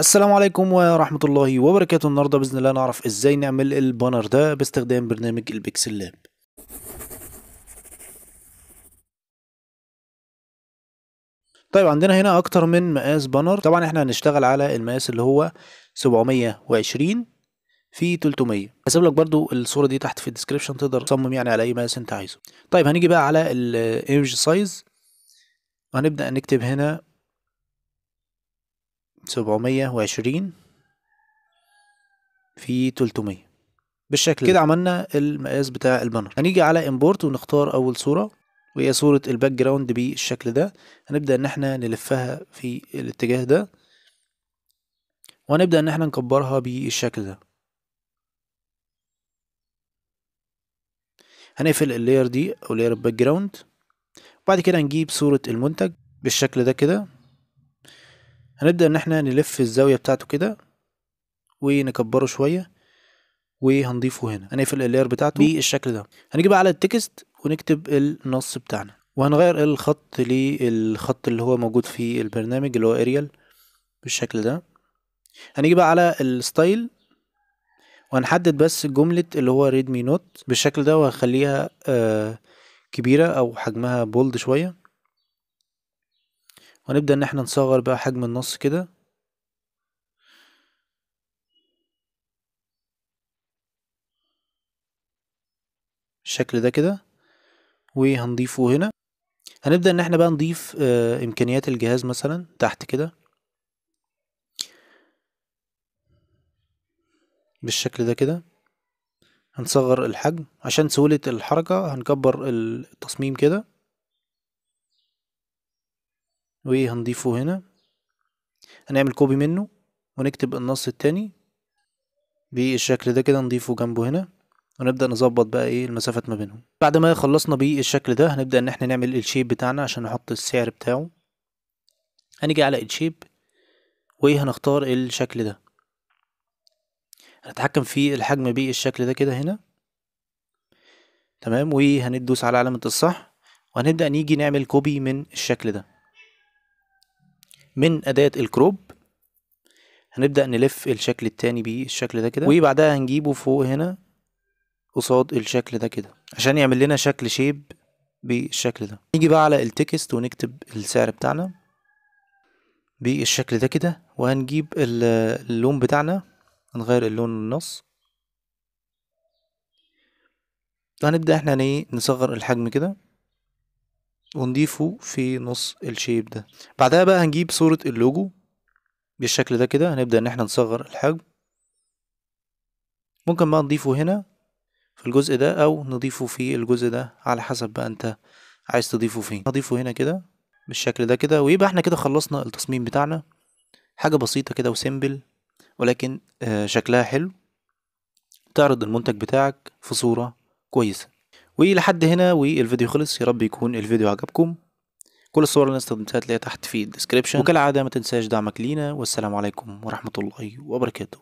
السلام عليكم ورحمة الله وبركاته النهاردة بإذن الله نعرف إزاي نعمل البانر ده باستخدام برنامج البيكسل لاب طيب عندنا هنا أكتر من مقاس بانر طبعا احنا هنشتغل على المقاس اللي هو 720 في 300 هسيب لك برضو الصورة دي تحت في الديسكريبشن تقدر تصمم يعني على أي مقاس أنت عايزه طيب هنيجي بقى على الايمج سايز وهنبدأ نكتب هنا سبعمية وعشرين في تلتمية بالشكل كده عملنا المقاس بتاع البانر هنيجي على امبورت ونختار اول صورة وهي صورة الباك جراوند بالشكل ده هنبدأ ان احنا نلفها في الاتجاه ده وهنبدأ ان احنا نكبرها بالشكل ده هنقفل اللاير دي او لاير الباك جراوند وبعد كده هنجيب صورة المنتج بالشكل ده كده هنبدأ ان احنا نلف الزاوية بتاعته كده ونكبره شوية وهنضيفه هنا هنقفل اللير بتاعته بالشكل ده هنيجي بقى على التكست ونكتب النص بتاعنا وهنغير الخط للخط اللي هو موجود في البرنامج اللي هو اريال بالشكل ده هنيجي بقى على الستايل وهنحدد بس جملة اللي هو ريدمي نوت بالشكل ده وهخليها آه كبيرة او حجمها بولد شوية ونبدأ ان احنا نصغر بقى حجم النص كده بالشكل ده كده وهنضيفه هنا هنبدأ ان احنا بقى نضيف آه، امكانيات الجهاز مثلا تحت كده بالشكل ده كده هنصغر الحجم عشان سهولة الحركة هنكبر التصميم كده وايه هنضيفه هنا هنعمل كوبي منه ونكتب النص التاني بالشكل ده كده نضيفه جنبه هنا ونبدأ نظبط بقى ايه المسافات ما بينهم بعد ما خلصنا بالشكل ده هنبدأ ان احنا نعمل الشيب بتاعنا عشان نحط السعر بتاعه هنيجي على الشيب وهنختار الشكل ده هنتحكم في الحجم بالشكل ده كده هنا تمام وهندوس على علامة الصح وهنبدأ نيجي نعمل كوبي من الشكل ده من أداة الكروب هنبدأ نلف الشكل التاني بالشكل ده كده وبعدها هنجيبه فوق هنا قصاد الشكل ده كده عشان يعمل لنا شكل شيب بالشكل ده نيجي بقى على التكست ونكتب السعر بتاعنا بالشكل ده كده وهنجيب اللون بتاعنا هنغير اللون النص هنبدأ احنا إيه، نصغر الحجم كده ونضيفه في نص الشيب ده بعدها بقى هنجيب صورة اللوجو بالشكل ده كده هنبدأ ان احنا نصغر الحجم ممكن بقى نضيفه هنا في الجزء ده او نضيفه في الجزء ده على حسب بقى انت عايز تضيفه فين نضيفه هنا كده بالشكل ده كده ويبقى احنا كده خلصنا التصميم بتاعنا حاجة بسيطة كده وسيمبل ولكن آه، شكلها حلو تعرض المنتج بتاعك في صورة كويسة ولحد هنا والفيديو خلص يا رب يكون الفيديو عجبكم كل الصور اللي استخدمتها هتلاقيها تحت في الديسكريبشن وكالعادة ما تنساش دعمك لينا والسلام عليكم ورحمة الله وبركاته